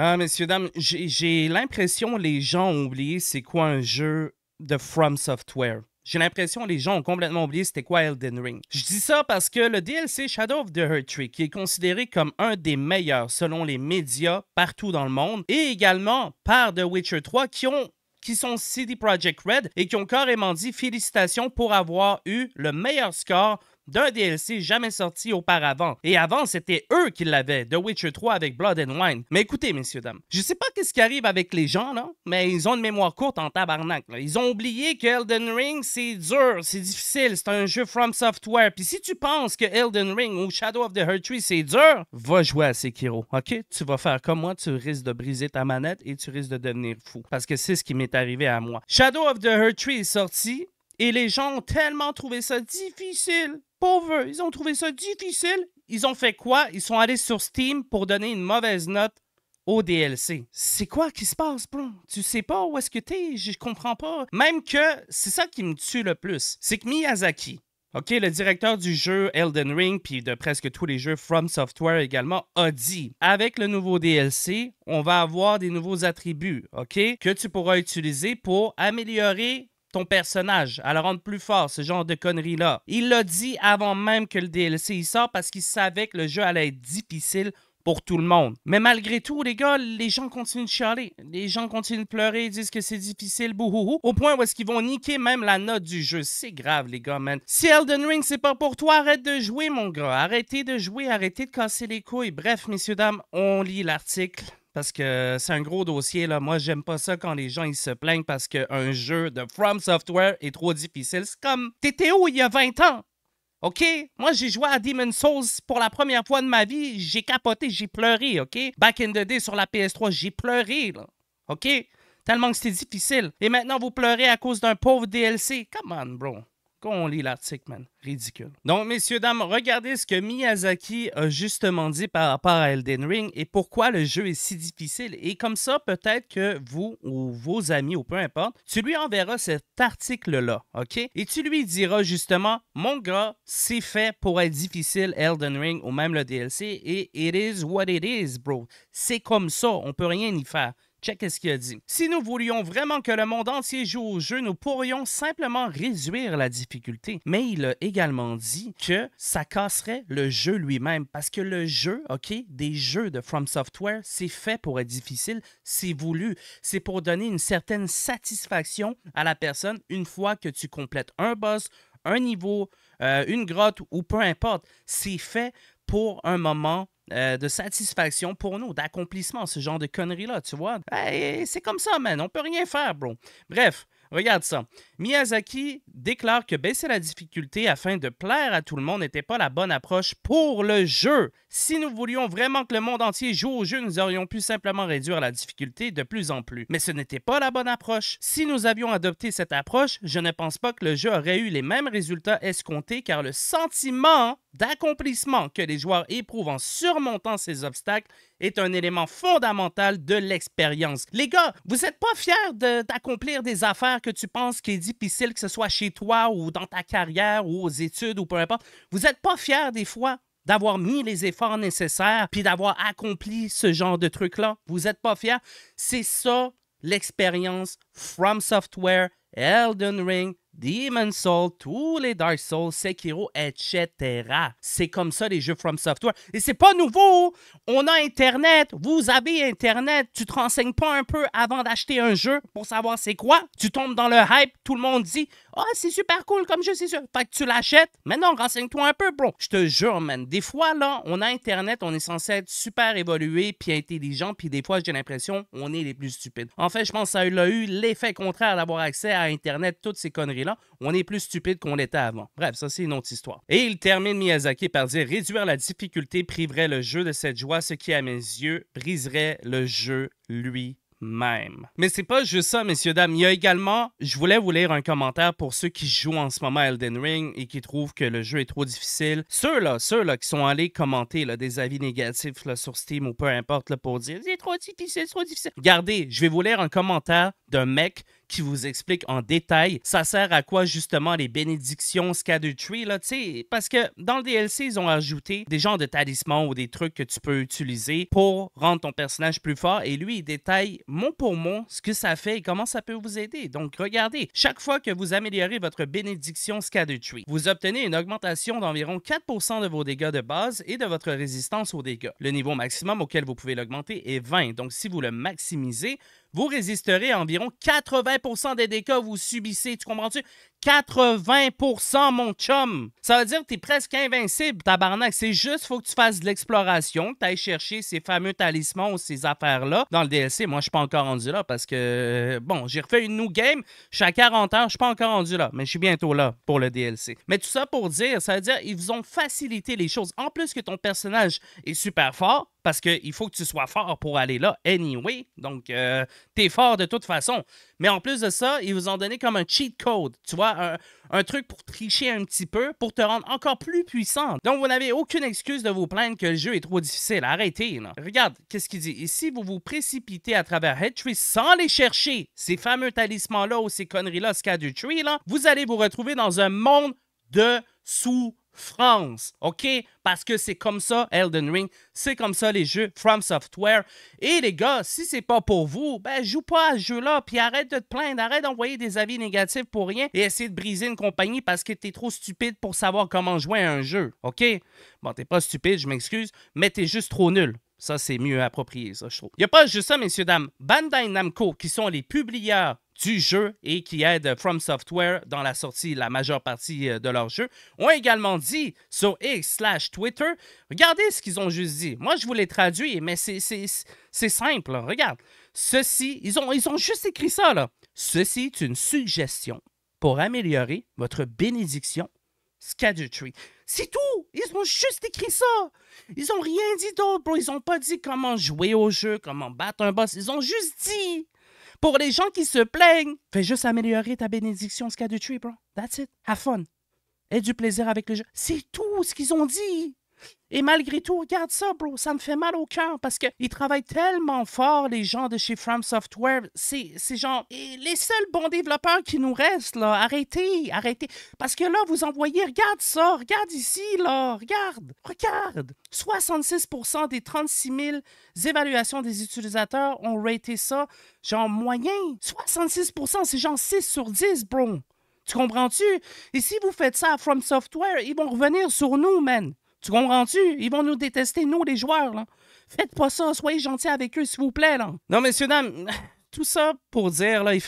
Ah, messieurs, dames, j'ai l'impression les gens ont oublié c'est quoi un jeu de From Software. J'ai l'impression que les gens ont complètement oublié c'était quoi Elden Ring. Je dis ça parce que le DLC Shadow of the Hurt qui est considéré comme un des meilleurs selon les médias partout dans le monde, et également par The Witcher 3, qui qui sont CD Projekt Red et qui ont carrément dit félicitations pour avoir eu le meilleur score d'un DLC jamais sorti auparavant. Et avant, c'était eux qui l'avaient, The Witcher 3 avec Blood and Wine. Mais écoutez, messieurs, dames, je sais pas qu'est-ce qui arrive avec les gens, là, mais ils ont une mémoire courte en tabarnak. Ils ont oublié que Elden Ring, c'est dur, c'est difficile, c'est un jeu From Software. Puis si tu penses que Elden Ring ou Shadow of the Hurt Tree, c'est dur, va jouer à Sekiro, ok? Tu vas faire comme moi, tu risques de briser ta manette et tu risques de devenir fou. Parce que c'est ce qui m'est arrivé à moi. Shadow of the Hurt Tree est sorti, et les gens ont tellement trouvé ça difficile pauvres, ils ont trouvé ça difficile. Ils ont fait quoi? Ils sont allés sur Steam pour donner une mauvaise note au DLC. C'est quoi qui se passe, bro? Tu sais pas où est-ce que t'es? Je comprends pas. Même que c'est ça qui me tue le plus. C'est que Miyazaki, OK, le directeur du jeu Elden Ring, puis de presque tous les jeux From Software également, a dit avec le nouveau DLC, on va avoir des nouveaux attributs, OK, que tu pourras utiliser pour améliorer ton personnage, à le rendre plus fort, ce genre de conneries-là. Il l'a dit avant même que le DLC y sorte, parce qu'il savait que le jeu allait être difficile pour tout le monde. Mais malgré tout, les gars, les gens continuent de chialer. Les gens continuent de pleurer, ils disent que c'est difficile, bouhouhou, au point où est-ce qu'ils vont niquer même la note du jeu. C'est grave, les gars, man. Si Elden Ring, c'est pas pour toi, arrête de jouer, mon gars. Arrêtez de jouer, arrêtez de casser les couilles. Bref, messieurs, dames, on lit l'article parce que c'est un gros dossier. Là. Moi, j'aime pas ça quand les gens ils se plaignent parce qu'un jeu de From Software est trop difficile. C'est comme où il y a 20 ans. OK? Moi, j'ai joué à Demon's Souls pour la première fois de ma vie. J'ai capoté, j'ai pleuré, OK? Back in the day sur la PS3, j'ai pleuré, là. OK? Tellement que c'était difficile. Et maintenant, vous pleurez à cause d'un pauvre DLC. Come on, bro quand on lit l'article, man. Ridicule. Donc, messieurs, dames, regardez ce que Miyazaki a justement dit par rapport à Elden Ring et pourquoi le jeu est si difficile. Et comme ça, peut-être que vous ou vos amis ou peu importe, tu lui enverras cet article-là, OK? Et tu lui diras justement, mon gars, c'est fait pour être difficile, Elden Ring ou même le DLC, et it is what it is, bro. C'est comme ça, on peut rien y faire. Check ce qu'il a dit. Si nous voulions vraiment que le monde entier joue au jeu, nous pourrions simplement réduire la difficulté. Mais il a également dit que ça casserait le jeu lui-même parce que le jeu, OK, des jeux de From Software, c'est fait pour être difficile, c'est voulu, c'est pour donner une certaine satisfaction à la personne une fois que tu complètes un boss, un niveau, euh, une grotte ou peu importe. C'est fait pour un moment euh, de satisfaction pour nous, d'accomplissement, ce genre de conneries-là, tu vois. Ben, c'est comme ça, man. On peut rien faire, bro. Bref. Regarde ça. Miyazaki déclare que baisser la difficulté afin de plaire à tout le monde n'était pas la bonne approche pour le jeu. Si nous voulions vraiment que le monde entier joue au jeu, nous aurions pu simplement réduire la difficulté de plus en plus. Mais ce n'était pas la bonne approche. Si nous avions adopté cette approche, je ne pense pas que le jeu aurait eu les mêmes résultats escomptés car le sentiment d'accomplissement que les joueurs éprouvent en surmontant ces obstacles est un élément fondamental de l'expérience. Les gars, vous n'êtes pas fiers d'accomplir des affaires que tu penses qui est difficile, que ce soit chez toi ou dans ta carrière ou aux études ou peu importe. Vous n'êtes pas fiers des fois d'avoir mis les efforts nécessaires puis d'avoir accompli ce genre de truc-là. Vous n'êtes pas fiers. C'est ça l'expérience From Software, Elden Ring, Demon Soul, tous les Dark Souls, Sekiro, etc. C'est comme ça les jeux From Software. Et c'est pas nouveau. On a Internet. Vous avez Internet. Tu te renseignes pas un peu avant d'acheter un jeu pour savoir c'est quoi. Tu tombes dans le hype. Tout le monde dit ah, oh, c'est super cool comme jeu, c'est sûr. Fait que tu l'achètes. Maintenant, renseigne-toi un peu, bro. Je te jure, man. Des fois, là, on a Internet, on est censé être super évolué puis intelligent, puis des fois, j'ai l'impression, on est les plus stupides. En fait, je pense que ça a eu l'effet contraire d'avoir accès à Internet, toutes ces conneries-là. On est plus stupide qu'on l'était avant. Bref, ça, c'est une autre histoire. Et il termine Miyazaki par dire réduire la difficulté priverait le jeu de cette joie, ce qui, à mes yeux, briserait le jeu lui même. Mais c'est pas juste ça, messieurs, dames. Il y a également, je voulais vous lire un commentaire pour ceux qui jouent en ce moment à Elden Ring et qui trouvent que le jeu est trop difficile. Ceux-là, ceux-là qui sont allés commenter là, des avis négatifs sur Steam ou peu importe là, pour dire c'est trop difficile, c'est trop difficile. Regardez, je vais vous lire un commentaire d'un mec qui vous explique en détail ça sert à quoi justement les bénédictions Scatter Tree, là, parce que dans le DLC, ils ont ajouté des genres de talismans ou des trucs que tu peux utiliser pour rendre ton personnage plus fort et lui, il détaille mot pour mot ce que ça fait et comment ça peut vous aider. Donc, regardez, chaque fois que vous améliorez votre bénédiction Scatter Tree, vous obtenez une augmentation d'environ 4% de vos dégâts de base et de votre résistance aux dégâts. Le niveau maximum auquel vous pouvez l'augmenter est 20, donc si vous le maximisez, vous résisterez à environ 80 des dégâts que vous subissez. Tu comprends-tu? 80 mon chum. Ça veut dire que es presque invincible, tabarnak. C'est juste, faut que tu fasses de l'exploration, que t'ailles chercher ces fameux talismans ou ces affaires-là dans le DLC. Moi, je suis pas encore rendu là parce que, euh, bon, j'ai refait une new game, je à 40 heures, je suis pas encore rendu là, mais je suis bientôt là pour le DLC. Mais tout ça pour dire, ça veut dire, ils vous ont facilité les choses. En plus que ton personnage est super fort, parce qu'il faut que tu sois fort pour aller là anyway. Donc, tu euh, t'es fort de toute façon. Mais en plus de ça, ils vous ont donné comme un cheat code, tu vois, un, truc pour tricher un petit peu, pour te rendre encore plus puissant. Donc, vous n'avez aucune excuse de vous plaindre que le jeu est trop difficile. Arrêtez, là. Regarde, qu'est-ce qu'il dit. Et si vous vous précipitez à travers Headtree sans les chercher, ces fameux talismans-là ou ces conneries-là, du Tree, là, vous allez vous retrouver dans un monde de sous France. OK? Parce que c'est comme ça, Elden Ring. C'est comme ça, les jeux From Software. Et les gars, si c'est pas pour vous, ben, joue pas à ce jeu-là. Puis arrête de te plaindre. Arrête d'envoyer des avis négatifs pour rien et essayer de briser une compagnie parce que t'es trop stupide pour savoir comment jouer à un jeu. OK? Bon, t'es pas stupide, je m'excuse, mais t'es juste trop nul. Ça, c'est mieux approprié, ça, je trouve. Il a pas juste ça, messieurs, dames. Bandai Namco, qui sont les publieurs du jeu et qui aident From Software dans la sortie la majeure partie euh, de leur jeu, ont également dit sur X slash Twitter, regardez ce qu'ils ont juste dit. Moi, je vous l'ai traduit, mais c'est simple. Regarde, ceci, ils ont, ils ont juste écrit ça. Là. Ceci est une suggestion pour améliorer votre bénédiction Tree. C'est tout! Ils ont juste écrit ça! Ils ont rien dit d'autre, Ils ont pas dit comment jouer au jeu, comment battre un boss. Ils ont juste dit pour les gens qui se plaignent, fais juste améliorer ta bénédiction ce qu'il y a de tuer, bro. That's it. Have fun. Aie du plaisir avec le jeu. C'est tout ce qu'ils ont dit. Et malgré tout, regarde ça, bro, ça me fait mal au cœur parce qu'ils travaillent tellement fort, les gens de chez From Software. C'est genre, les seuls bons développeurs qui nous restent, là, arrêtez, arrêtez. Parce que là, vous envoyez, regarde ça, regarde ici, là, regarde, regarde. 66% des 36 000 évaluations des utilisateurs ont raté ça, genre moyen. 66%, c'est genre 6 sur 10, bro. Tu comprends-tu? Et si vous faites ça à From Software, ils vont revenir sur nous, man. Tu comprends-tu? Ils vont nous détester, nous, les joueurs, là. Faites pas ça, soyez gentils avec eux, s'il vous plaît, là. Non, messieurs, dames, tout ça pour dire, là, il,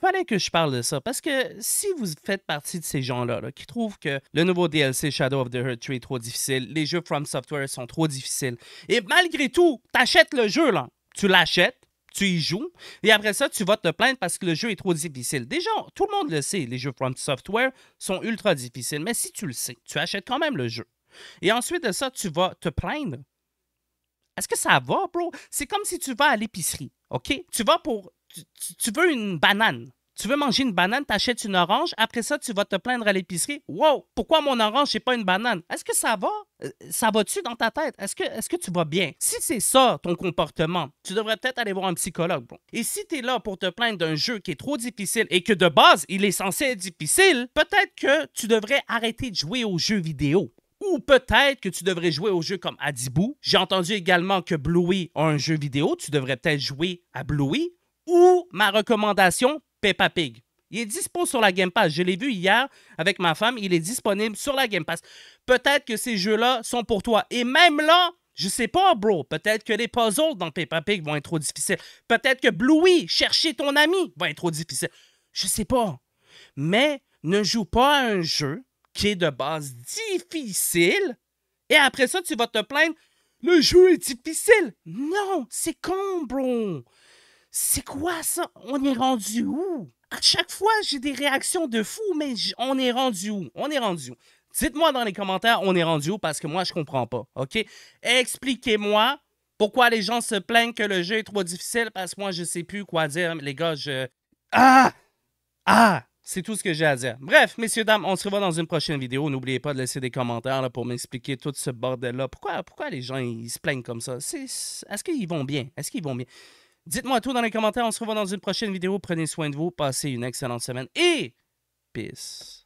fallait que je parle de ça. Parce que si vous faites partie de ces gens-là là, qui trouvent que le nouveau DLC Shadow of the Hurt est trop difficile, les jeux From Software sont trop difficiles, et malgré tout, t'achètes le jeu, là. Tu l'achètes, tu y joues, et après ça, tu vas te plaindre parce que le jeu est trop difficile. Déjà, tout le monde le sait, les jeux From Software sont ultra difficiles, mais si tu le sais, tu achètes quand même le jeu. Et ensuite de ça, tu vas te plaindre. Est-ce que ça va, bro? C'est comme si tu vas à l'épicerie, OK? Tu vas pour. Tu, veux une banane. Tu veux manger une banane, t'achètes une orange. Après ça, tu vas te plaindre à l'épicerie. Wow, pourquoi mon orange, c'est pas une banane? Est-ce que ça va? Euh, ça va-tu dans ta tête? Est-ce que, est que tu vas bien? Si c'est ça ton comportement, tu devrais peut-être aller voir un psychologue. Bro. Et si tu es là pour te plaindre d'un jeu qui est trop difficile et que de base, il est censé être difficile, peut-être que tu devrais arrêter de jouer aux jeux vidéo ou peut-être que tu devrais jouer au jeu comme Adibou. J'ai entendu également que Bluey a un jeu vidéo. Tu devrais peut-être jouer à Bluey. Ou ma recommandation, Peppa Pig. Il est dispo sur la Game Pass. Je l'ai vu hier avec ma femme. Il est disponible sur la Game Pass. Peut-être que ces jeux-là sont pour toi. Et même là, je sais pas, bro. Peut-être que les puzzles dans Peppa Pig vont être trop difficiles. Peut-être que Bluey, chercher ton ami, va être trop difficile. Je sais pas. Mais ne joue pas à un jeu qui est de base difficile, et après ça, tu vas te plaindre le jeu est difficile. Non, c'est con, bro. C'est quoi ça? On est rendu où? À chaque fois, j'ai des réactions de fou, mais on est rendu où? On est rendu où? Dites-moi dans les commentaires, on est rendu où parce que moi, je comprends pas. OK? Expliquez-moi pourquoi les gens se plaignent que le jeu est trop difficile parce que moi, je sais plus quoi dire. Les gars, je. Ah! Ah! C'est tout ce que j'ai à dire. Bref, messieurs, dames, on se revoit dans une prochaine vidéo. N'oubliez pas de laisser des commentaires là, pour m'expliquer tout ce bordel-là. Pourquoi, pourquoi les gens ils se plaignent comme ça? Est-ce qu'ils vont bien? Est-ce qu'ils vont bien? Dites-moi tout dans les commentaires. On se revoit dans une prochaine vidéo. Prenez soin de vous. Passez une excellente semaine et peace.